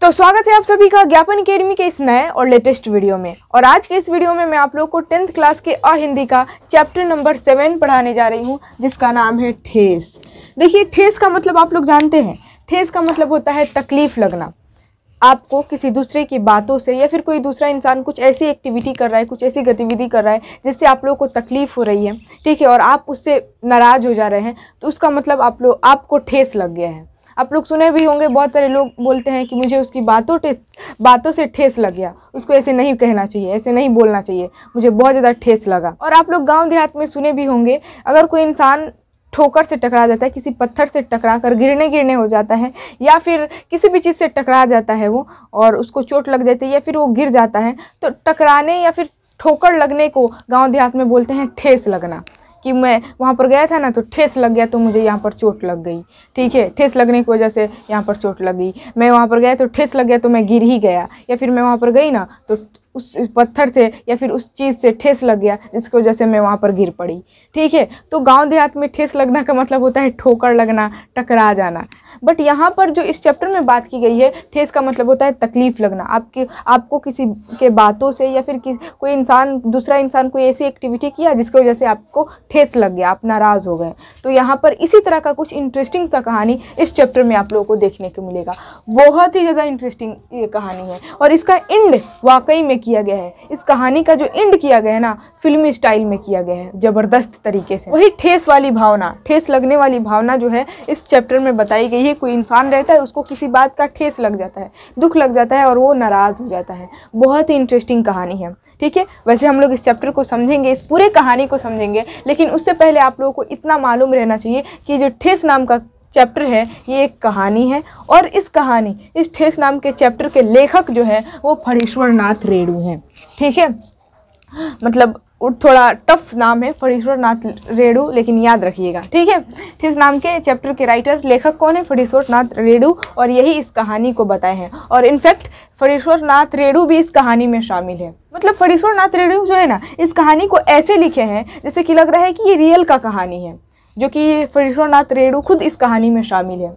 तो स्वागत है आप सभी का ज्ञापन अकेडमी के इस नए और लेटेस्ट वीडियो में और आज के इस वीडियो में मैं आप लोग को टेंथ क्लास के अ हिंदी का चैप्टर नंबर सेवन पढ़ाने जा रही हूँ जिसका नाम है ठेस देखिए ठेस का मतलब आप लोग जानते हैं ठेस का मतलब होता है तकलीफ लगना आपको किसी दूसरे की बातों से या फिर कोई दूसरा इंसान कुछ ऐसी एक्टिविटी कर रहा है कुछ ऐसी गतिविधि कर रहा है जिससे आप लोग को तकलीफ़ हो रही है ठीक है और आप उससे नाराज़ हो जा रहे हैं तो उसका मतलब आप लोग आपको ठेस लग गया है आप लोग सुने भी होंगे बहुत सारे लोग बोलते हैं कि मुझे उसकी बातों बातों से ठेस लग गया उसको ऐसे नहीं कहना चाहिए ऐसे नहीं बोलना चाहिए मुझे बहुत ज़्यादा ठेस लगा और आप लोग गाँव देहात में सुने भी होंगे अगर कोई इंसान ठोकर से टकरा जाता है किसी पत्थर से टकरा कर गिरने गिरने हो जाता है या फिर किसी भी चीज़ से टकरा जाता है वो और उसको चोट लग जाती है या फिर वो गिर जाता है तो टकराने या फिर ठोकर लगने को गांव देहात में बोलते हैं ठेस लगना कि मैं वहाँ पर गया था ना तो ठेस लग गया तो मुझे यहाँ पर चोट लग गई ठीक है ठेस लगने की वजह से यहाँ पर चोट लग गई मैं वहाँ पर गया तो ठेस लग गया तो मैं गिर ही गया या फिर मैं वहाँ पर गई ना तो उस पत्थर से या फिर उस चीज़ से ठेस लग गया जिसकी वजह से मैं वहाँ पर गिर पड़ी ठीक है तो गांव देहात में ठेस लगना का मतलब होता है ठोकर लगना टकरा जाना बट यहाँ पर जो इस चैप्टर में बात की गई है ठेस का मतलब होता है तकलीफ़ लगना आपके आपको किसी के बातों से या फिर कोई इंसान दूसरा इंसान कोई ऐसी एक्टिविटी किया जिसकी वजह से आपको ठेस लग गया आप नाराज़ हो गए तो यहाँ पर इसी तरह का कुछ इंटरेस्टिंग सा कहानी इस चैप्टर में आप लोगों को देखने को मिलेगा बहुत ही ज़्यादा इंटरेस्टिंग ये कहानी है और इसका एंड वाकई में किया गया है इस कहानी का जो एंड किया गया है ना फिल्मी स्टाइल में किया गया है ज़बरदस्त तरीके से वही ठेस वाली भावना ठेस लगने वाली भावना जो है इस चैप्टर में बताई गई है कोई इंसान रहता है उसको किसी बात का ठेस लग जाता है दुख लग जाता है और वो नाराज़ हो जाता है बहुत ही इंटरेस्टिंग कहानी है ठीक है वैसे हम लोग इस चैप्टर को समझेंगे इस पूरे कहानी को समझेंगे लेकिन उससे पहले आप लोगों को इतना मालूम रहना चाहिए कि जो ठेस नाम का चैप्टर है ये एक कहानी है और इस कहानी इस ठेस नाम के चैप्टर के लेखक जो है वो फणीश्वर नाथ रेणु हैं ठीक है मतलब थोड़ा टफ नाम है फणीश्वर नाथ रेणु लेकिन याद रखिएगा ठीक है ठेस नाम के चैप्टर के राइटर लेखक कौन है फणीश्वर नाथ रेणु और यही इस कहानी को बताए हैं और इनफैक्ट फणीश्वर नाथ रेणु भी इस कहानी में शामिल है मतलब फणीश्वर नाथ रेणु जो है ना इस कहानी को ऐसे लिखे हैं जैसे कि लग रहा है कि ये रियल का कहानी है जो कि फरीशोनाथ रेणु खुद इस कहानी में शामिल है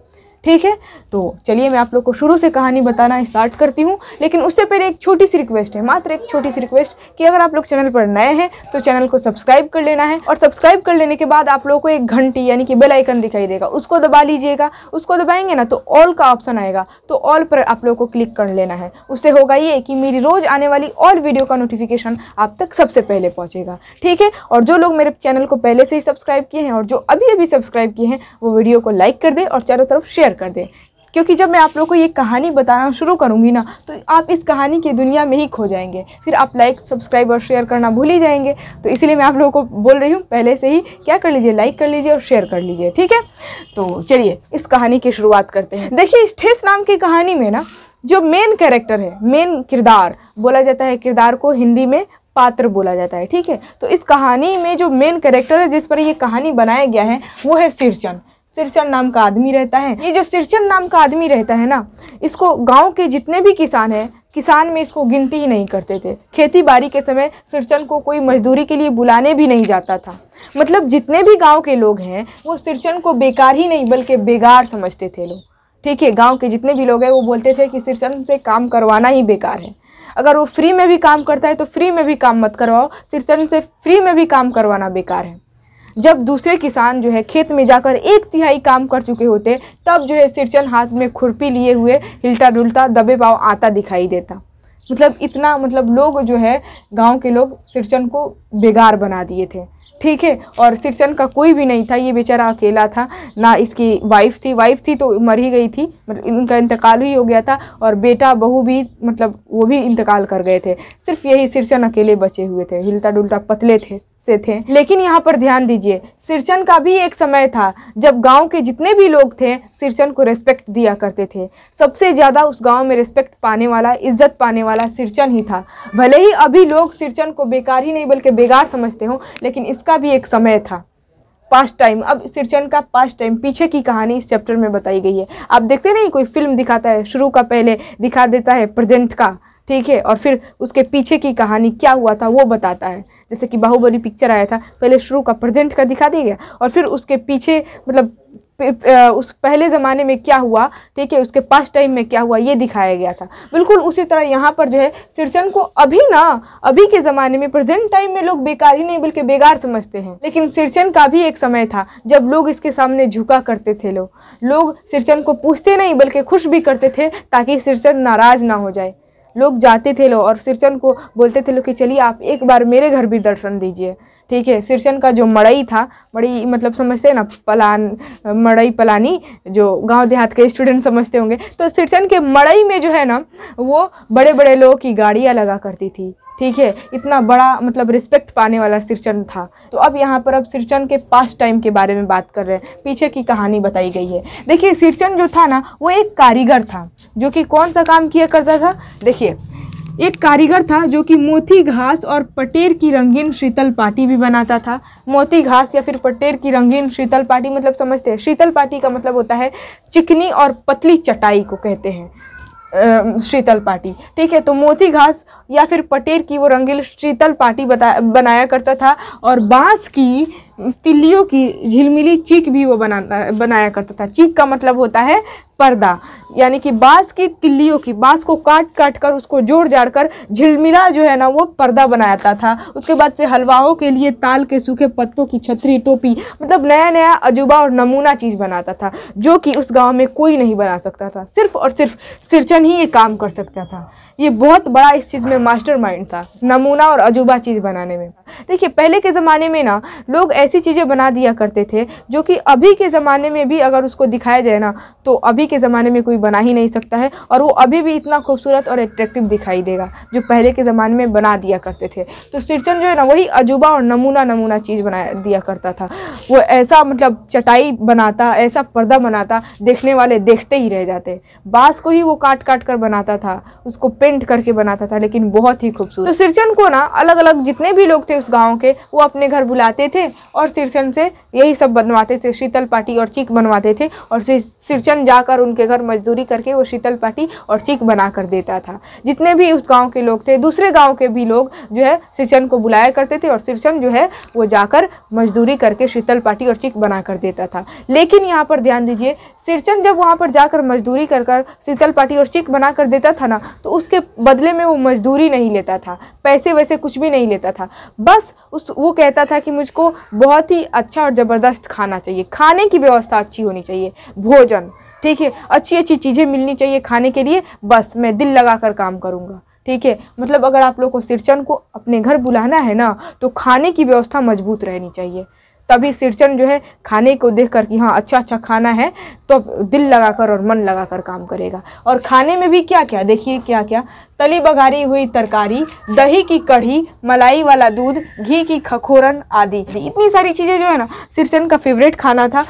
ठीक है तो चलिए मैं आप लोग को शुरू से कहानी बताना स्टार्ट करती हूँ लेकिन उससे पहले एक छोटी सी रिक्वेस्ट है मात्र एक छोटी सी रिक्वेस्ट कि अगर आप लोग चैनल पर नए हैं तो चैनल को सब्सक्राइब कर लेना है और सब्सक्राइब कर लेने के बाद आप लोगों को एक घंटी यानी कि बेल आइकन दिखाई देगा उसको दबा लीजिएगा उसको दबाएंगे ना तो ऑल का ऑप्शन आएगा तो ऑल पर आप लोगों को क्लिक कर लेना है उससे होगा ये कि मेरी रोज़ आने वाली और वीडियो का नोटिफिकेशन आप तक सबसे पहले पहुँचेगा ठीक है और जो लोग मेरे चैनल को पहले से ही सब्सक्राइब किए हैं और जो अभी अभी सब्सक्राइब किए हैं वो वीडियो को लाइक कर दे और चारों तरफ शेयर शेयर कर दें क्योंकि जब मैं आप लोग को ये कहानी बताना शुरू करूँगी ना तो आप इस कहानी की दुनिया में ही खो जाएंगे फिर आप लाइक सब्सक्राइब और शेयर करना भूल ही जाएंगे तो इसीलिए मैं आप लोगों को बोल रही हूँ पहले से ही क्या कर लीजिए लाइक कर लीजिए और शेयर कर लीजिए ठीक है तो चलिए इस कहानी की शुरुआत करते हैं देखिए इस ठेस नाम की कहानी में ना जो मेन कैरेक्टर है मेन किरदार बोला जाता है किरदार को हिंदी में पात्र बोला जाता है ठीक है तो इस कहानी में जो मेन कैरेक्टर है जिस पर ये कहानी बनाया गया है वो है सिरचंद सिरचन नाम का आदमी रहता है ये जो सिरचन नाम का आदमी रहता है ना इसको गांव के जितने भी किसान हैं किसान में इसको गिनती ही नहीं करते थे खेती बाड़ी के समय सिरचन को कोई मजदूरी के लिए बुलाने भी नहीं जाता था मतलब जितने भी गांव के लोग हैं वो सिरचन को बेकार ही नहीं बल्कि बेकार समझते थे लोग ठीक है गाँव के जितने भी लोग हैं वो बोलते थे कि सिरचन से काम करवाना ही बेकार है अगर वो फ्री में भी काम करता है तो फ्री में भी काम मत करवाओ सिरचन से फ्री में भी काम करवाना बेकार है जब दूसरे किसान जो है खेत में जाकर एक तिहाई काम कर चुके होते तब जो है सिरचन हाथ में खुरपी लिए हुए हिलता डुलता दबे पाव आता दिखाई देता मतलब इतना मतलब लोग जो है गांव के लोग सिरचन को बेगार बना दिए थे ठीक है और सिरचन का कोई भी नहीं था ये बेचारा अकेला था ना इसकी वाइफ थी वाइफ थी तो मर ही गई थी मतलब इनका इंतकाल ही हो गया था और बेटा बहू भी मतलब वो भी इंतकाल कर गए थे सिर्फ यही सिरचन अकेले बचे हुए थे हिलता डुलता पतले थे से थे लेकिन यहाँ पर ध्यान दीजिए सिरचन का भी एक समय था जब गांव के जितने भी लोग थे सिरचन को रेस्पेक्ट दिया करते थे सबसे ज़्यादा उस गांव में रेस्पेक्ट पाने वाला इज्जत पाने वाला सिरचन ही था भले ही अभी लोग सिरचन को बेकार ही नहीं बल्कि बेकार समझते हों लेकिन इसका भी एक समय था पास्ट टाइम अब सिरचन का पास्ट टाइम पीछे की कहानी इस चैप्टर में बताई गई है आप देखते नहीं कोई फिल्म दिखाता है शुरू का पहले दिखा देता है प्रेजेंट का ठीक है और फिर उसके पीछे की कहानी क्या हुआ था वो बताता है जैसे कि बाहुबली पिक्चर आया था पहले शुरू का प्रेजेंट का दिखा दिया गया और फिर उसके पीछे मतलब उस पहले ज़माने में क्या हुआ ठीक है उसके पास टाइम में क्या हुआ ये दिखाया गया था बिल्कुल उसी तरह यहाँ पर जो है सिरचन को अभी ना अभी के ज़माने में प्रेजेंट टाइम में लोग बेकार ही नहीं बल्कि बेकार समझते हैं लेकिन सिरचन का भी एक समय था जब लोग इसके सामने झुका करते थे लोग लोग सिरचन को पूछते नहीं बल्कि खुश भी करते थे ताकि सिरचन नाराज़ ना हो जाए लोग जाते थे लोग और सिरचन को बोलते थे लोग कि चलिए आप एक बार मेरे घर भी दर्शन दीजिए ठीक है सिरचन का जो मड़ई था मड़ई मतलब समझते हैं ना पलान मड़ई पलानी जो गांव देहात के स्टूडेंट समझते होंगे तो सिरचन के मड़ई में जो है ना वो बड़े बड़े लोगों की गाड़ियाँ लगा करती थी ठीक है इतना बड़ा मतलब रिस्पेक्ट पाने वाला सिरचंद था तो अब यहाँ पर अब सिरचंद के पास्ट टाइम के बारे में बात कर रहे हैं पीछे की कहानी बताई गई है देखिए सिरचंद जो था ना वो एक कारीगर था जो कि कौन सा काम किया करता था देखिए एक कारीगर था जो कि मोती घास और पटेर की रंगीन शीतल पाटी भी बनाता था मोती घास या फिर पटेर की रंगीन शीतल पाटी मतलब समझते हैं शीतल पाटी का मतलब होता है चिकनी और पतली चटाई को कहते हैं शीतल पाटी ठीक है तो मोती घास या फिर पटेर की वो रंगील शीतल पाटी बता बनाया करता था और बांस की तिल्लियों की झिलमिली चीक भी वो बना बनाया करता था चीक का मतलब होता है पर्दा यानी कि बाँस की तिल्लियों की बाँस को काट काट कर उसको जोड़ जाड़ कर झिलमिला जो है ना वो पर्दा बनाया जाता था उसके बाद से हलवाओं के लिए ताल के सूखे पत्तों की छतरी टोपी मतलब नया नया अजूबा और नमूना चीज़ बनाता था जो कि उस गाँव में कोई नहीं बना सकता था सिर्फ और सिर्फ सिरचन ही ये काम कर सकता था ये बहुत बड़ा इस चीज़ में मास्टर माइंड था नमूना और अजूबा चीज़ बनाने में देखिए पहले के ज़माने में ना लोग ऐसी चीज़ें बना दिया करते थे जो कि अभी के ज़माने में भी अगर उसको दिखाया जाए ना तो अभी के ज़माने में कोई बना ही नहीं सकता है और वो अभी भी इतना खूबसूरत और एट्रेक्टिव दिखाई देगा जो पहले के ज़माने में बना दिया करते थे तो सिरचन जो है ना वही अजूबा और नमूना नमूना चीज़ बना दिया करता था वो ऐसा मतलब चटाई बनाता ऐसा पर्दा बनाता देखने वाले देखते ही रह जाते बाँस को ही वो काट काट कर बनाता था उसको पेंट पेंट करके बनाता था लेकिन बहुत ही खूबसूरत तो सिरचन को ना अलग अलग जितने भी लोग थे उस गाँव के वो अपने घर बुलाते थे और सिरचन से यही सब बनवाते थे शीतल पाटी और चीक बनवाते थे और सिरचन जाकर उनके घर मजदूरी करके वो शीतल पाटी और चीक बना कर देता था जितने भी उस गाँव के लोग थे दूसरे गाँव के भी लोग जो है सिरचन को बुलाया करते थे और सिरचन जो है वो जाकर मजदूरी करके शीतल पाटी और चिक बना कर देता था लेकिन यहाँ पर ध्यान दीजिए सिरचन जब वहाँ पर जाकर मजदूरी कर कर शीतल पाटी और चिक बना कर देता था ना तो उस उसके बदले में वो मजदूरी नहीं लेता था पैसे वैसे कुछ भी नहीं लेता था बस उस वो कहता था कि मुझको बहुत ही अच्छा और ज़बरदस्त खाना चाहिए खाने की व्यवस्था अच्छी होनी चाहिए भोजन ठीक है अच्छी अच्छी चीज़ें मिलनी चाहिए खाने के लिए बस मैं दिल लगा कर काम करूँगा ठीक है मतलब अगर आप लोग को सिरचन को अपने घर बुलाना है ना तो खाने की व्यवस्था मजबूत रहनी चाहिए तभी सिरचन जो है खाने को देख कर कि हाँ अच्छा अच्छा खाना है तो दिल लगाकर और मन लगाकर काम करेगा और खाने में भी क्या क्या देखिए क्या क्या तली बघारी हुई तरकारी दही की कढ़ी मलाई वाला दूध घी की खखोरन आदि इतनी सारी चीज़ें जो है ना सिरचन का फेवरेट खाना था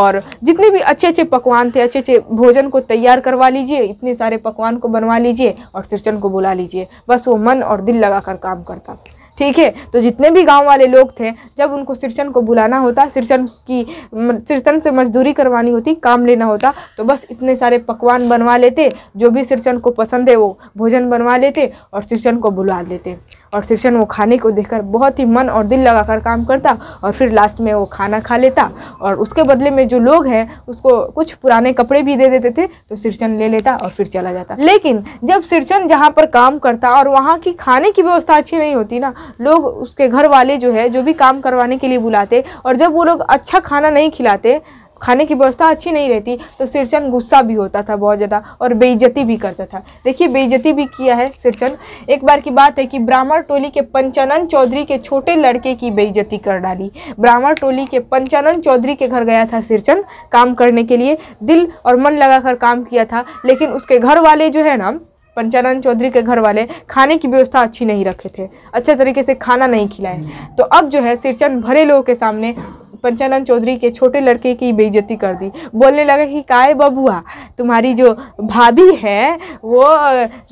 और जितने भी अच्छे अच्छे पकवान थे अच्छे अच्छे भोजन को तैयार करवा लीजिए इतने सारे पकवान को बनवा लीजिए और सिरचन को बुला लीजिए बस वो मन और दिल कर काम करता ठीक है तो जितने भी गांव वाले लोग थे जब उनको सिरचन को बुलाना होता सिरचन की सिरचन से मजदूरी करवानी होती काम लेना होता तो बस इतने सारे पकवान बनवा लेते जो भी सिरचन को पसंद है वो भोजन बनवा लेते और सिरचन को बुला लेते और शिवचंद वो खाने को देखकर बहुत ही मन और दिल लगाकर काम करता और फिर लास्ट में वो खाना खा लेता और उसके बदले में जो लोग हैं उसको कुछ पुराने कपड़े भी दे देते थे तो शिवचंद ले लेता और फिर चला जाता लेकिन जब शिवचंद जहाँ पर काम करता और वहाँ की खाने की व्यवस्था अच्छी नहीं होती ना लोग उसके घर वाले जो है जो भी काम करवाने के लिए बुलाते और जब वो लोग अच्छा खाना नहीं खिलाते खाने की व्यवस्था अच्छी नहीं रहती तो सिरचंद गुस्सा भी होता था बहुत ज़्यादा और बेइज्जती भी करता था देखिए बेइज्जती भी किया है सिरचंद एक बार की बात है कि ब्राह्मण टोली के पंचानंद चौधरी के छोटे लड़के की बेइज्जती कर डाली ब्राह्मण टोली के पंचानंद चौधरी के घर गया था सिरचंद काम करने के लिए दिल और मन कर काम किया था लेकिन उसके घर वाले जो है ना पंचानंद चौधरी के घर वाले खाने की व्यवस्था अच्छी नहीं रखे थे अच्छे तरीके से खाना नहीं खिलाए तो अब जो है सिरचंद भरे लोगों के सामने पंचानंद चौधरी के छोटे लड़के की बेइज्जती कर दी बोलने लगा कि काय बबुआ तुम्हारी जो भाभी है वो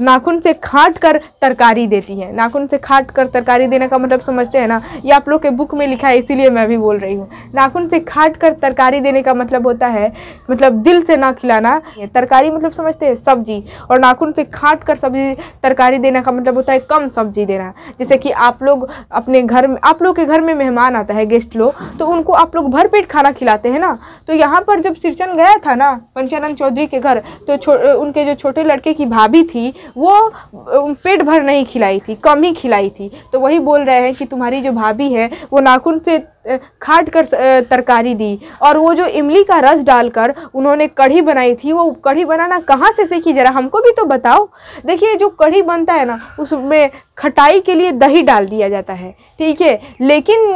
नाखून से खाट कर तरकारी देती है नाखून से खाट कर तरकारी देने का मतलब समझते हैं ना ये आप लोग के बुक में लिखा है इसीलिए मैं भी बोल रही हूँ नाखून से खाट कर तरकारी देने का मतलब होता है मतलब दिल से ना खिलाना तरकारी मतलब समझते हैं सब्जी और नाखून से खाट कर सब्जी तरकारी देने का मतलब होता है कम सब्जी देना जैसे कि आप लोग अपने घर में आप लोग के घर में मेहमान आता है गेस्ट लोग तो उनको आप लोग भर पेट खाना खिलाते हैं ना तो यहाँ पर जब सिरचन गया था ना पंचानंद चौधरी के घर तो उनके जो छोटे लड़के की भाभी थी वो पेट भर नहीं खिलाई थी कम ही खिलाई थी तो वही बोल रहे हैं कि तुम्हारी जो भाभी है वो नाखून से खाट कर तरकारी दी और वो जो इमली का रस डालकर उन्होंने कढ़ी बनाई थी वो कढ़ी बनाना कहाँ से सीखी जरा हमको भी तो बताओ देखिए जो कढ़ी बनता है ना उसमें खटाई के लिए दही डाल दिया जाता है ठीक है लेकिन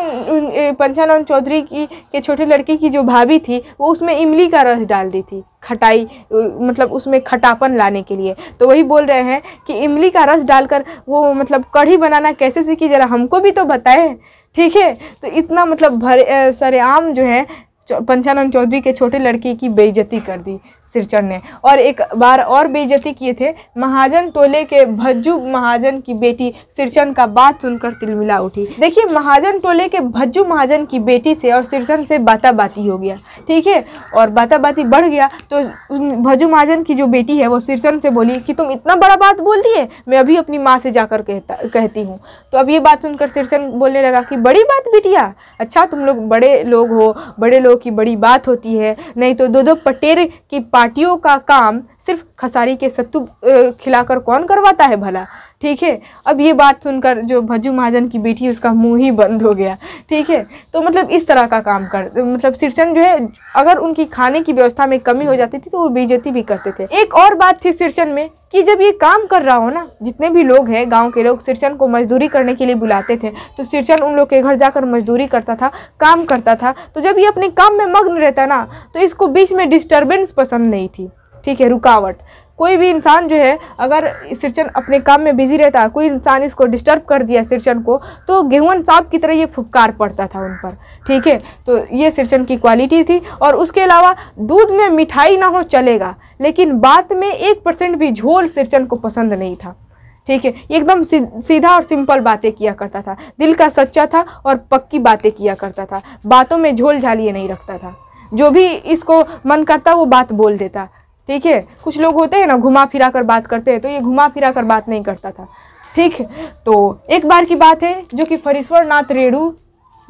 पंचानंद चौधरी की के छोटे लड़के की जो भाभी थी वो उसमें इमली का रस डाल दी थी खटाई मतलब उसमें खटापन लाने के लिए तो वही बोल रहे हैं कि इमली का रस डालकर वो मतलब कढ़ी बनाना कैसे सीखी जरा हमको भी तो बताएं ठीक है तो इतना मतलब भरे सरेआम जो है पंचानंद चौधरी के छोटे लड़के की बेइज्जती कर दी सिरचर ने और एक बार और बेइज्जती किए थे महाजन टोले के भज्जू महाजन की बेटी सिरचन का बात सुनकर तिलमिला उठी देखिए महाजन टोले के भज्जू महाजन की बेटी से और सिरचन से बाता बाती हो गया ठीक है और बाता बाती बढ़ गया तो भज्जू महाजन की जो बेटी है वो सिरचन से बोली कि तुम इतना बड़ा बात बोल दिए मैं अभी अपनी माँ से जाकर कहता कहती हूँ तो अब ये बात सुनकर सिरचन बोलने लगा कि बड़ी बात बिटिया अच्छा तुम लोग बड़े लोग हो बड़े लोग की बड़ी बात होती है नहीं तो दो दो पटेर की पार्टियों का काम सिर्फ खसारी के सत्तू खिलाकर कौन करवाता है भला ठीक है अब ये बात सुनकर जो भज्जू महाजन की बेटी उसका मुंह ही बंद हो गया ठीक है तो मतलब इस तरह का काम कर मतलब सिरचन जो है अगर उनकी खाने की व्यवस्था में कमी हो जाती थी तो वो बेजती भी करते थे एक और बात थी सिरचन में कि जब ये काम कर रहा हो ना जितने भी लोग हैं गांव के लोग सिरचन को मजदूरी करने के लिए बुलाते थे तो सिरचन उन लोग के घर जाकर मजदूरी करता था काम करता था तो जब ये अपने काम में मग्न रहता ना तो इसको बीच में डिस्टर्बेंस पसंद नहीं थी ठीक है रुकावट कोई भी इंसान जो है अगर सिरचन अपने काम में बिजी रहता कोई इंसान इसको डिस्टर्ब कर दिया सिरचन को तो गेहूँ साहब की तरह ये फुपकार पड़ता था उन पर ठीक है तो ये सिरचन की क्वालिटी थी और उसके अलावा दूध में मिठाई ना हो चलेगा लेकिन बात में एक परसेंट भी झोल सिरचन को पसंद नहीं था ठीक है एकदम सीधा और सिंपल बातें किया करता था दिल का सच्चा था और पक्की बातें किया करता था बातों में झोल झालिए नहीं रखता था जो भी इसको मन करता वो बात बोल देता ठीक है कुछ लोग होते हैं ना घुमा फिरा कर बात करते हैं तो ये घुमा फिरा कर बात नहीं करता था ठीक तो एक बार की बात है जो कि फरीश्वर नाथ रेणु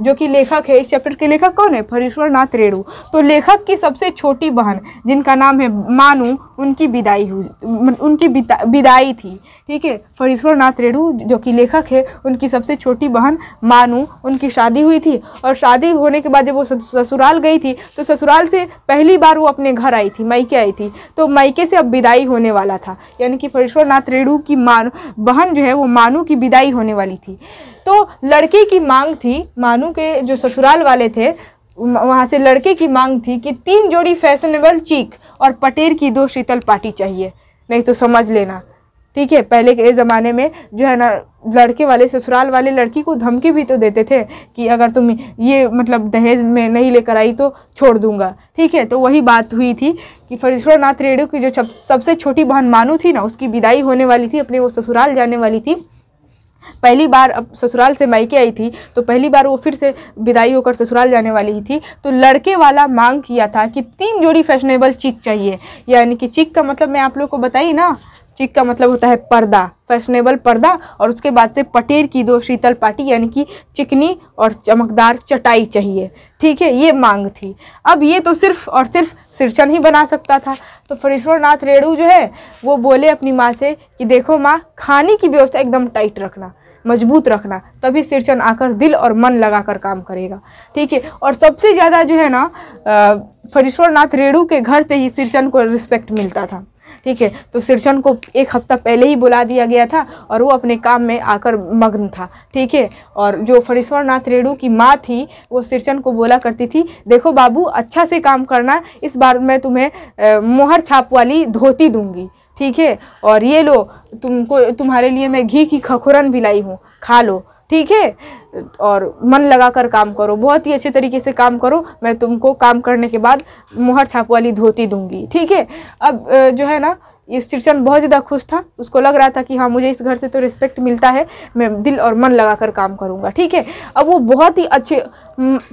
जो कि लेखक है इस चैप्टर के लेखक कौन है फरीश्वर नाथ रेणु तो लेखक की सबसे छोटी बहन जिनका नाम है मानू उनकी विदाई हुई उनकी विदाई थी ठीक है फरीश्वर नाथ रेणु जो कि लेखक है उनकी सबसे छोटी बहन मानू उनकी शादी हुई थी और शादी होने के बाद जब वो ससुराल गई थी तो ससुराल से पहली बार वो अपने घर आई थी मायके आई थी तो मईके से अब विदाई होने वाला था यानी कि फरीश्वर नाथ रेणु की मान बहन जो है वो मानू की विदाई होने वाली थी तो लड़के की मांग थी मानू के जो ससुराल वाले थे वहाँ से लड़के की मांग थी कि तीन जोड़ी फैशनेबल चीक और पटेर की दो शीतल पार्टी चाहिए नहीं तो समझ लेना ठीक है पहले के ज़माने में जो है ना लड़के वाले ससुराल वाले लड़की को धमकी भी तो देते थे कि अगर तुम ये मतलब दहेज में नहीं लेकर आई तो छोड़ दूंगा ठीक है तो वही बात हुई थी कि फरीश्वर नाथ रेडू की जो सबसे छोटी बहन मानू थी ना उसकी विदाई होने वाली थी अपने वो ससुराल जाने वाली थी पहली बार अब ससुराल से मायके आई थी तो पहली बार वो फिर से विदाई होकर ससुराल जाने वाली ही थी तो लड़के वाला मांग किया था कि तीन जोड़ी फैशनेबल चीक चाहिए यानी कि चीक का मतलब मैं आप लोग को बताई ना चिक का मतलब होता है पर्दा फैशनेबल पर्दा और उसके बाद से पटेर की दो शीतल पाटी यानी कि चिकनी और चमकदार चटाई चाहिए ठीक है ये मांग थी अब ये तो सिर्फ और सिर्फ सिरचन ही बना सकता था तो फणीश्वरनाथ रेणु जो है वो बोले अपनी माँ से कि देखो माँ खाने की व्यवस्था एकदम टाइट रखना मजबूत रखना तभी सिरचन आकर दिल और मन लगाकर काम करेगा ठीक है और सबसे ज़्यादा जो है ना फणीश्वरनाथ रेणु के घर से ही सिरचन को रिस्पेक्ट मिलता था ठीक है तो सिरचन को एक हफ्ता पहले ही बुला दिया गया था और वो अपने काम में आकर मग्न था ठीक है और जो फरीश्वर नाथ रेणु की माँ थी वो सिरचन को बोला करती थी देखो बाबू अच्छा से काम करना इस बार मैं तुम्हें मोहर छाप वाली धोती दूंगी ठीक है और ये लो तुमको तुम्हारे लिए मैं घी की खखुरन भी लाई हूँ खा लो ठीक है और मन लगा कर काम करो बहुत ही अच्छे तरीके से काम करो मैं तुमको काम करने के बाद मोहर छाप वाली धोती दूंगी ठीक है अब जो है ना इस श्रीचंद बहुत ज़्यादा खुश था उसको लग रहा था कि हाँ मुझे इस घर से तो रिस्पेक्ट मिलता है मैं दिल और मन लगा कर काम करूँगा ठीक है अब वो बहुत ही अच्छे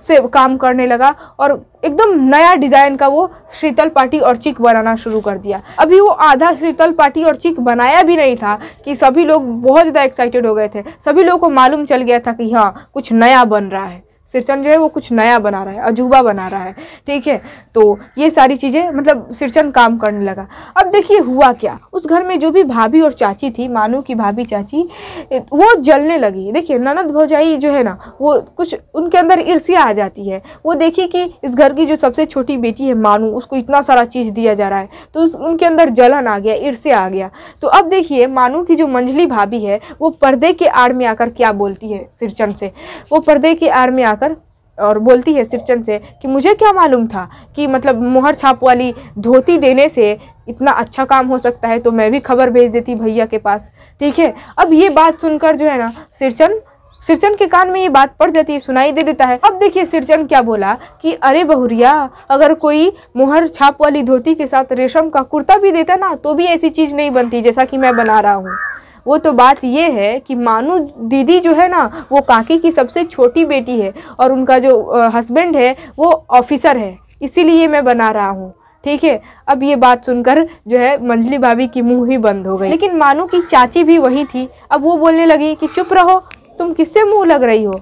से काम करने लगा और एकदम नया डिज़ाइन का वो शीतल पाटी और चिक बनाना शुरू कर दिया अभी वो आधा शीतल पाटी और चिक बनाया भी नहीं था कि सभी लोग बहुत ज़्यादा एक्साइटेड हो गए थे सभी लोगों को मालूम चल गया था कि हाँ कुछ नया बन रहा है सिरचन जो है वो कुछ नया बना रहा है अजूबा बना रहा है ठीक है तो ये सारी चीज़ें मतलब सिरचन काम करने लगा अब देखिए हुआ क्या उस घर में जो भी भाभी और चाची थी मानू की भाभी चाची वो जलने लगी देखिए ननद भौजाई जो है ना वो कुछ उनके अंदर ईर्ष्या आ जाती है वो देखिए कि इस घर की जो सबसे छोटी बेटी है मानू उसको इतना सारा चीज़ दिया जा रहा है तो उस उनके अंदर जलन आ गया ईर्ष्या आ गया तो अब देखिए मानू की जो मंझली भाभी है वो पर्दे के आड़ में आकर क्या बोलती है सिरचन से वो पर्दे के आड़ में आ जाकर और बोलती है सिरचन से कि मुझे क्या मालूम था कि मतलब मोहर छाप वाली धोती देने से इतना अच्छा काम हो सकता है तो मैं भी खबर भेज देती भैया के पास ठीक है अब ये बात सुनकर जो है ना सिरचन सिरचन के कान में ये बात पड़ जाती है सुनाई दे देता है अब देखिए सिरचन क्या बोला कि अरे बहुरिया अगर कोई मोहर छाप वाली धोती के साथ रेशम का कुर्ता भी देता ना तो भी ऐसी चीज़ नहीं बनती जैसा कि मैं बना रहा हूँ वो तो बात ये है कि मानू दीदी जो है ना वो काकी की सबसे छोटी बेटी है और उनका जो हस्बैंड है वो ऑफिसर है इसीलिए मैं बना रहा हूँ ठीक है अब ये बात सुनकर जो है मंजली भाभी की मुंह ही बंद हो गई लेकिन मानू की चाची भी वही थी अब वो बोलने लगी कि चुप रहो तुम किससे मुंह लग रही हो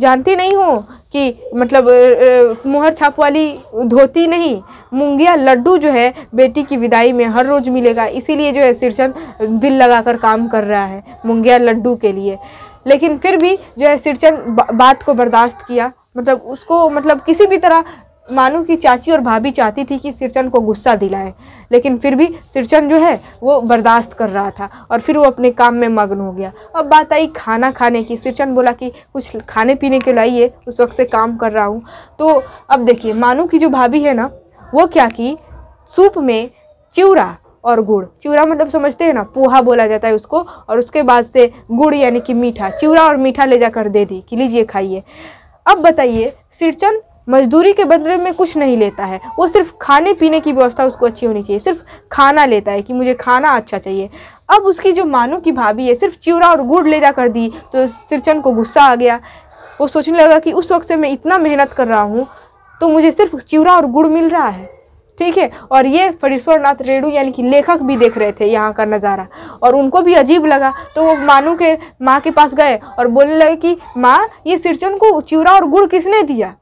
जानती नहीं हूँ कि मतलब मोहर छाप वाली धोती नहीं मुंगिया लड्डू जो है बेटी की विदाई में हर रोज़ मिलेगा इसीलिए जो है सिरचंद दिल लगाकर काम कर रहा है मुंगिया लड्डू के लिए लेकिन फिर भी जो है सिरचंद बात को बर्दाश्त किया मतलब उसको मतलब किसी भी तरह मानू की चाची और भाभी चाहती थी कि सिरचंद को गुस्सा दिलाए लेकिन फिर भी सिरचंद जो है वो बर्दाश्त कर रहा था और फिर वो अपने काम में मग्न हो गया अब बात आई खाना खाने की सिरचंद बोला कि कुछ खाने पीने के लाइए उस वक्त से काम कर रहा हूँ तो अब देखिए मानू की जो भाभी है ना वो क्या की सूप में चिवरा और गुड़ चिवरा मतलब समझते हैं ना पोहा बोला जाता है उसको और उसके बाद से गुड़ यानी कि मीठा चिवड़ा और मीठा ले जाकर दे दी कि लीजिए खाइए अब बताइए सिरचंद मजदूरी के बदले में कुछ नहीं लेता है वो सिर्फ खाने पीने की व्यवस्था उसको अच्छी होनी चाहिए सिर्फ खाना लेता है कि मुझे खाना अच्छा चाहिए अब उसकी जो मानू की भाभी है सिर्फ चिवरा और गुड़ ले जा कर दी तो सिरचन को गुस्सा आ गया वो सोचने लगा कि उस वक्त से मैं इतना मेहनत कर रहा हूँ तो मुझे सिर्फ चिवरा और गुड़ मिल रहा है ठीक है और ये फरीश्वर नाथ रेडू यानी कि लेखक भी देख रहे थे यहाँ का नज़ारा और उनको भी अजीब लगा तो वो मानू के माँ के पास गए और बोलने लगे कि माँ ये सिरचन को चिवरा और गुड़ किसने दिया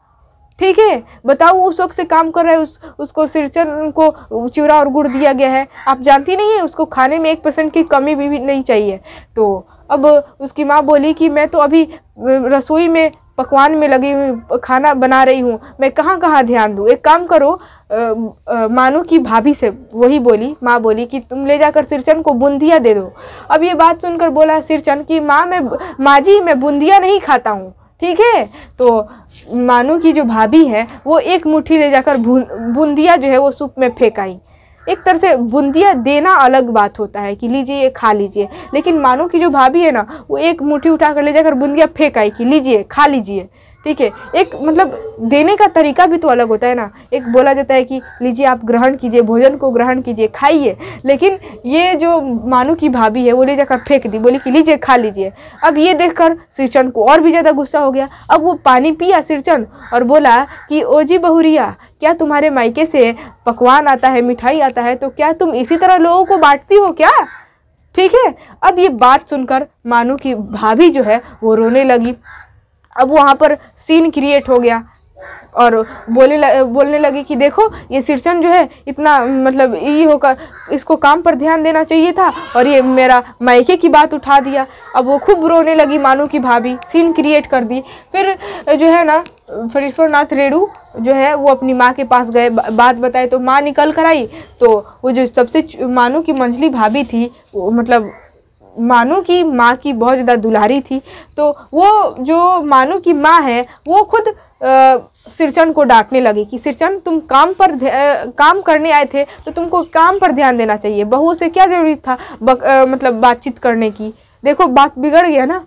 ठीक है बताओ उस वक्त से काम कर रहा है उस उसको सिरचन को चिवरा और गुड़ दिया गया है आप जानती नहीं है उसको खाने में एक परसेंट की कमी भी, भी नहीं चाहिए तो अब उसकी माँ बोली कि मैं तो अभी रसोई में पकवान में लगी हुई खाना बना रही हूँ मैं कहाँ कहाँ ध्यान दूँ एक काम करो मानो कि भाभी से वही बोली माँ बोली कि तुम ले जाकर सिरचन को बूंदिया दे दो अब ये बात सुनकर बोला सिरचन कि माँ मैं माँ जी मैं बूंदिया नहीं खाता हूँ ठीक है तो मानू की जो भाभी है वो एक मुट्ठी ले जाकर बूंदिया जो है वो सूप में फेंक आई एक तरह से बूंदिया देना अलग बात होता है कि लीजिए ये खा लीजिए लेकिन मानो की जो भाभी है ना वो एक मुट्ठी उठा कर ले जाकर बूंदिया फेंक आई कि लीजिए खा लीजिए ठीक है एक मतलब देने का तरीका भी तो अलग होता है ना एक बोला जाता है कि लीजिए आप ग्रहण कीजिए भोजन को ग्रहण कीजिए खाइए लेकिन ये जो मानू की भाभी है वो ले जाकर फेंक दी बोली कि लीजिए खा लीजिए अब ये देखकर सिरचंद को और भी ज़्यादा गुस्सा हो गया अब वो पानी पिया सिरचंद और बोला कि ओजी बहुरिया क्या तुम्हारे मायके से पकवान आता है मिठाई आता है तो क्या तुम इसी तरह लोगों को बांटती हो क्या ठीक है अब ये बात सुनकर मानू की भाभी जो है वो रोने लगी अब वहाँ पर सीन क्रिएट हो गया और बोले ल, बोलने लगे कि देखो ये शीर्षण जो है इतना मतलब ये होकर इसको काम पर ध्यान देना चाहिए था और ये मेरा मायके की बात उठा दिया अब वो खूब रोने लगी मानो की भाभी सीन क्रिएट कर दी फिर जो है ना फिर ईश्वरनाथ रेणु जो है वो अपनी माँ के पास गए बात बताए तो माँ निकल कर आई तो वो जो सबसे मानो की मंझली भाभी थी वो मतलब मानू की माँ की बहुत ज़्यादा दुलारी थी तो वो जो मानू की माँ है वो खुद सिरचंद को डांटने लगी कि सिरचंद तुम काम पर आ, काम करने आए थे तो तुमको काम पर ध्यान देना चाहिए बहू से क्या ज़रूरी था बक, आ, मतलब बातचीत करने की देखो बात बिगड़ गया ना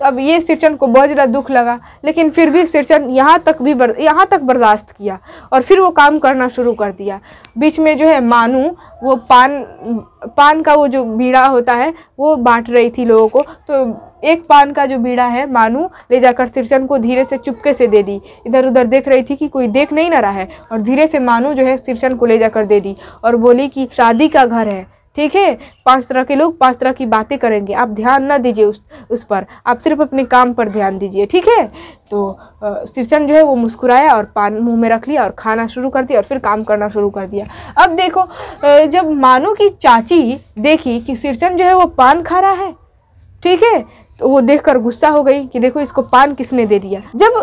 तो अब ये सिरचंद को बहुत ज़्यादा दुख लगा लेकिन फिर भी सिरचन यहाँ तक भी बर, यहाँ तक बर्दाश्त किया और फिर वो काम करना शुरू कर दिया बीच में जो है मानू वो पान पान का वो जो बीड़ा होता है वो बांट रही थी लोगों को तो एक पान का जो बीड़ा है मानू ले जाकर सिरचन को धीरे से चुपके से दे दी इधर उधर देख रही थी कि कोई देख नहीं ना रहा है और धीरे से मानू जो है सिरचंद को ले जाकर दे दी और बोली कि शादी का घर है ठीक है पांच तरह के लोग पांच तरह की बातें करेंगे आप ध्यान ना दीजिए उस उस पर आप सिर्फ अपने काम पर ध्यान दीजिए ठीक है तो श्रीचंद जो है वो मुस्कुराया और पान मुंह में रख लिया और खाना शुरू कर दिया और फिर काम करना शुरू कर दिया अब देखो जब मानो की चाची देखी कि श्रीचंद जो है वो पान खा रहा है ठीक है तो वो देखकर गुस्सा हो गई कि देखो इसको पान किसने दे दिया जब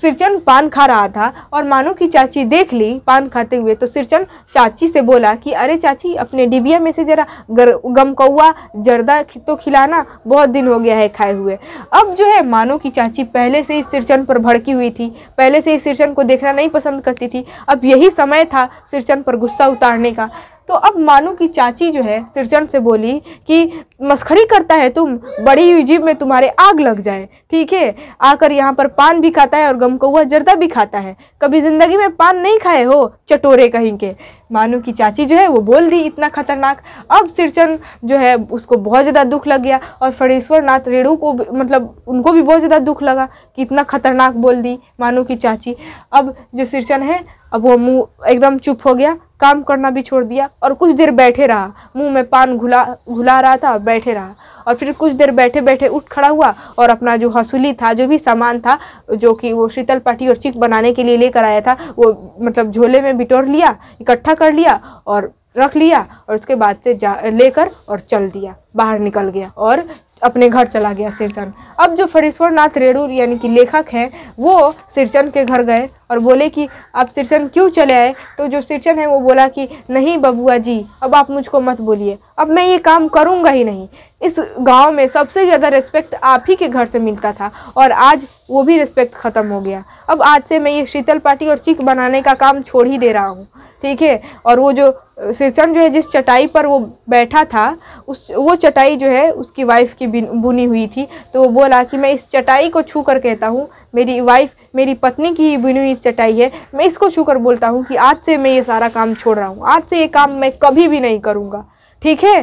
सिरचंद पान खा रहा था और मानो की चाची देख ली पान खाते हुए तो सिरचंद चाची से बोला कि अरे चाची अपने डिबिया में से जरा कौआ जर्दा तो खिलाना बहुत दिन हो गया है खाए हुए अब जो है मानो की चाची पहले से ही सिरचंद पर भड़की हुई थी पहले से ही सिरचंद को देखना नहीं पसंद करती थी अब यही समय था सिरचंद पर गुस्सा उतारने का तो अब मानू की चाची जो है सिरजन से बोली कि मस्खरी करता है तुम बड़ी हुई में तुम्हारे आग लग जाए ठीक है आकर यहाँ पर पान भी खाता है और गम कौआ जर्दा भी खाता है कभी ज़िंदगी में पान नहीं खाए हो चटोरे कहीं के मानू की चाची जो है वो बोल दी इतना खतरनाक अब सिरचन जो है उसको बहुत ज़्यादा दुख लग गया और फणेश्वर नाथ रेणु को मतलब उनको भी बहुत ज़्यादा दुख लगा कि इतना खतरनाक बोल दी मानू की चाची अब जो सिरचन है अब वो मुँह एकदम चुप हो गया काम करना भी छोड़ दिया और कुछ देर बैठे रहा मुंह में पान घुला घुला रहा था बैठे रहा और फिर कुछ देर बैठे बैठे उठ खड़ा हुआ और अपना जो हसूली था जो भी सामान था जो कि वो शीतल पाटी और चिक बनाने के लिए लेकर आया था वो मतलब झोले में बिटोर लिया इकट्ठा इकट्ठा कर लिया और रख लिया और उसके बाद से जा लेकर और चल दिया बाहर निकल गया और अपने घर चला गया सिरचन अब जो फरीश्वर नाथ रेणु यानी कि लेखक हैं वो सिरचन के घर गए और बोले कि आप सिरचन क्यों चले आए तो जो सिरचन है वो बोला कि नहीं बबुआ जी अब आप मुझको मत बोलिए अब मैं ये काम करूँगा ही नहीं इस गांव में सबसे ज़्यादा रिस्पेक्ट आप ही के घर से मिलता था और आज वो भी रिस्पेक्ट ख़त्म हो गया अब आज से मैं ये शीतल पार्टी और चिक बनाने का काम छोड़ ही दे रहा हूँ ठीक है और वो जो श्रीचंद जो है जिस चटाई पर वो बैठा था उस वो चटाई जो है उसकी वाइफ की बुनी हुई थी तो वो बोला कि मैं इस चटाई को छू कर कहता हूँ मेरी वाइफ मेरी पत्नी की बुनी हुई चटाई है मैं इसको छू कर बोलता हूँ कि आज से मैं ये सारा काम छोड़ रहा हूँ आज से ये काम मैं कभी भी नहीं करूँगा ठीक है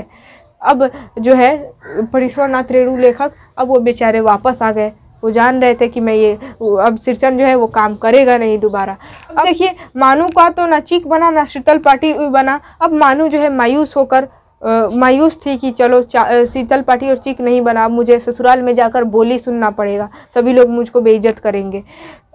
अब जो है परेश्वरनाथ रेणु लेखक अब वो बेचारे वापस आ गए वो जान रहे थे कि मैं ये अब सिरचन जो है वो काम करेगा नहीं दोबारा अब देखिए मानू का तो ना चीख बना ना शीतल पाटी बना अब मानू जो है मायूस होकर आ, मायूस थी कि चलो शीतल पाटी और चीख नहीं बना मुझे ससुराल में जाकर बोली सुनना पड़ेगा सभी लोग मुझको बेइज्जत करेंगे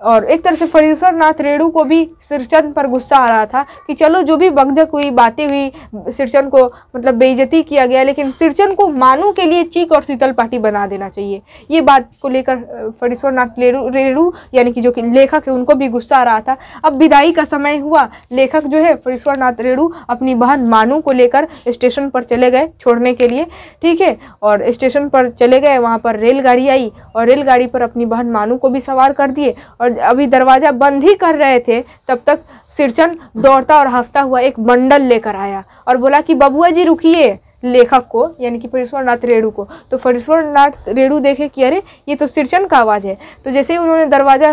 और एक तरह से फणीश्वर नाथ रेणु को भी सिरचंद पर गुस्सा आ रहा था कि चलो जो भी बंधक हुई बातें हुई सिरचंद को मतलब बेइज्जती किया गया लेकिन सिरचंद को मानू के लिए चीक और शीतल पार्टी बना देना चाहिए ये बात को लेकर फणीश्वर नाथ रेणु यानी कि जो कि लेखक है उनको भी गुस्सा आ रहा था अब विदाई का समय हुआ लेखक जो है फणीश्वर नाथ रेणु अपनी बहन मानू को लेकर स्टेशन पर चले गए छोड़ने के लिए ठीक है और स्टेशन पर चले गए वहाँ पर रेलगाड़ी आई और रेलगाड़ी पर अपनी बहन मानू को भी सवार कर दिए और और अभी दरवाज़ा बंद ही कर रहे थे तब तक सिरचन दौड़ता और हाँफता हुआ एक बंडल लेकर आया और बोला कि बबुआ जी रुकिए लेखक को यानी कि परेश्वरनाथ नाथ रेणु को तो परेश्वरनाथ नाथ रेणु देखे कि अरे ये तो सिरचन का आवाज़ है तो जैसे ही उन्होंने दरवाज़ा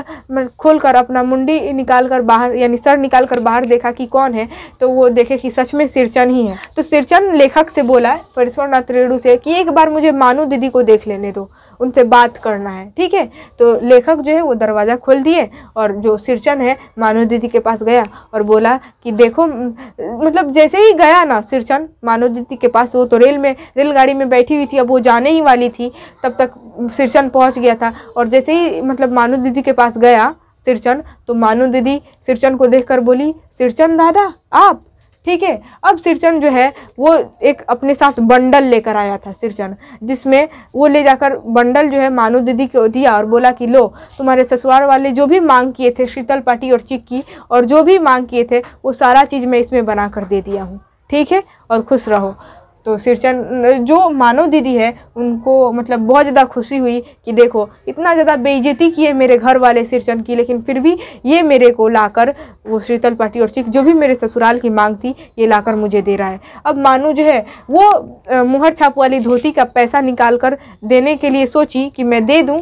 खोल कर अपना मुंडी निकाल कर बाहर यानी सर निकाल कर बाहर देखा कि कौन है तो वो देखे कि सच में सिरचन ही है तो सिरचन लेखक से बोला परेश्वरनाथ नाथ रेणु से कि एक बार मुझे मानू दीदी को देख लेने दो उनसे बात करना है ठीक है तो लेखक जो है वो दरवाज़ा खोल दिए और जो सिरचन है मानो दीदी के पास गया और बोला कि देखो मतलब जैसे ही गया ना सिरचन मानो दीदी के पास वो तो रेल में रेलगाड़ी में बैठी हुई थी अब वो जाने ही वाली थी तब तक सिरचन पहुँच गया था और जैसे ही मतलब मानो दीदी के पास गया सिरचन तो मानो दीदी सिरचन को देखकर बोली सिरचन दादा आप ठीक है अब सिरचंद जो है वो एक अपने साथ बंडल लेकर आया था सिरचंद जिसमें वो ले जाकर बंडल जो है मानो दीदी को दिया और बोला कि लो तुम्हारे ससुराल वाले जो भी मांग किए थे शीतल पाटी और चिक्की और जो भी मांग किए थे वो सारा चीज़ मैं इसमें बना कर दे दिया हूँ ठीक है और खुश रहो तो सिरचंद जो मानव दीदी है उनको मतलब बहुत ज़्यादा खुशी हुई कि देखो इतना ज़्यादा बेइज्जती किए मेरे घर वाले सिरचंद की लेकिन फिर भी ये मेरे को लाकर वो शीतल पाटी और चिक जो भी मेरे ससुराल की मांग थी ये लाकर मुझे दे रहा है अब मानू जो है वो मुहर छाप वाली धोती का पैसा निकाल कर देने के लिए सोची कि मैं दे दूँ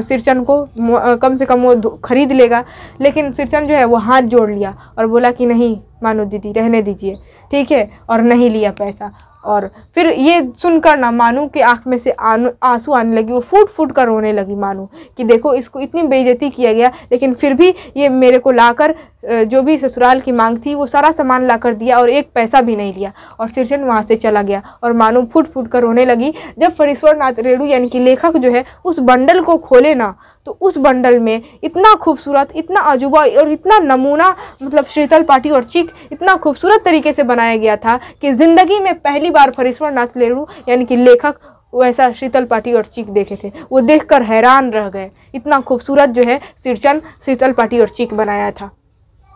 सिरचंद को कम से कम वो खरीद लेगा लेकिन सिरचंद जो है वो हाथ जोड़ लिया और बोला कि नहीं मानो दीदी रहने दीजिए ठीक है और नहीं लिया पैसा और फिर ये सुनकर ना मानू कि आँख में से आंसू आने लगी वो फूट फूट कर रोने लगी मानू कि देखो इसको इतनी बेइज्जती किया गया लेकिन फिर भी ये मेरे को लाकर जो भी ससुराल की मांग थी वो सारा सामान ला कर दिया और एक पैसा भी नहीं लिया और सिरजन वहाँ से चला गया और मानो फूट फूट कर रोने लगी जब फरीश्वर नाथ रेणु यानी कि लेखक जो है उस बंडल को खोले ना तो उस बंडल में इतना खूबसूरत इतना अजूबा और इतना नमूना मतलब शीतल पाटी और चीख इतना खूबसूरत तरीके से बनाया गया था कि ज़िंदगी में पहली बार फरीश्वर नाथ नेहरू यानी कि लेखक वैसा शीतल पाटी और चीख देखे थे वो देखकर हैरान रह गए इतना खूबसूरत जो है सिरचन शीतल पाटी और चीख बनाया था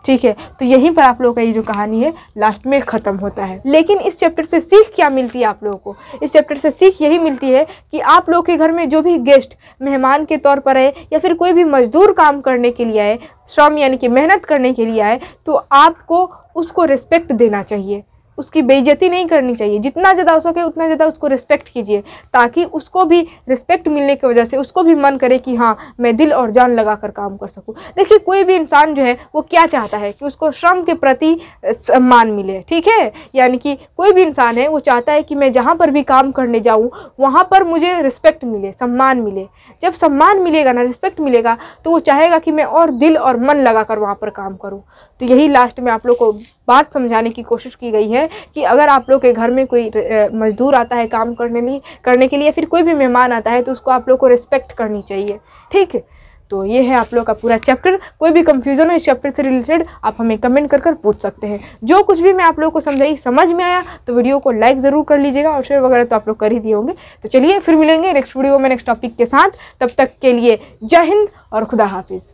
ठीक है तो यहीं पर आप लोगों का ये जो कहानी है लास्ट में ख़त्म होता है लेकिन इस चैप्टर से सीख क्या मिलती है आप लोगों को इस चैप्टर से सीख यही मिलती है कि आप लोग के घर में जो भी गेस्ट मेहमान के तौर पर आए या फिर कोई भी मजदूर काम करने के लिए आए श्रम यानी कि मेहनत करने के लिए आए तो आपको उसको रिस्पेक्ट देना चाहिए उसकी बेइज्जती नहीं करनी चाहिए जितना ज़्यादा हो सके उतना ज़्यादा उसको रिस्पेक्ट कीजिए ताकि उसको भी रिस्पेक्ट मिलने की वजह से उसको भी मन करे कि हाँ मैं दिल और जान लगा कर काम कर सकूँ देखिए कोई भी इंसान जो है वो क्या चाहता है कि उसको श्रम के प्रति सम्मान मिले ठीक है यानी कि कोई भी इंसान है वो चाहता है कि मैं जहाँ पर भी काम करने जाऊँ वहाँ पर मुझे रिस्पेक्ट मिले सम्मान मिले जब सम्मान मिलेगा ना रिस्पेक्ट मिलेगा तो वो चाहेगा कि मैं और दिल और मन लगा कर वहाँ पर काम करूँ तो यही लास्ट में आप लोग को बात समझाने की कोशिश की गई है कि अगर आप लोग के घर में कोई मज़दूर आता है काम करने लिए करने के लिए फिर कोई भी मेहमान आता है तो उसको आप लोग को रिस्पेक्ट करनी चाहिए ठीक है तो ये है आप लोग का पूरा चैप्टर कोई भी कंफ्यूजन हो इस चैप्टर से रिलेटेड आप हमें कमेंट कर कर पूछ सकते हैं जो कुछ भी मैं आप लोगों को समझाई समझ में आया तो वीडियो को लाइक ज़रूर कर लीजिएगा और शेयर वगैरह तो आप लोग कर ही दिए होंगे तो चलिए फिर मिलेंगे नेक्स्ट वीडियो में नेक्स्ट टॉपिक के साथ तब तक के लिए जय हिंद और खुदा हाफिज़